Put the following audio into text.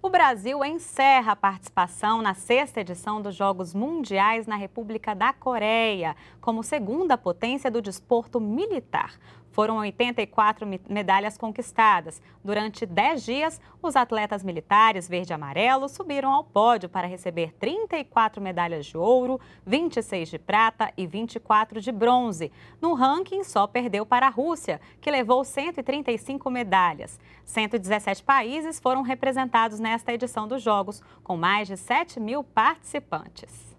o Brasil encerra a participação na sexta edição dos Jogos Mundiais na República da Coreia, como segunda potência do desporto militar. Foram 84 medalhas conquistadas. Durante 10 dias, os atletas militares verde e amarelo subiram ao pódio para receber 34 medalhas de ouro, 26 de prata e 24 de bronze. No ranking, só perdeu para a Rússia, que levou 135 medalhas. 117 países foram representados nesta edição dos Jogos, com mais de 7 mil participantes.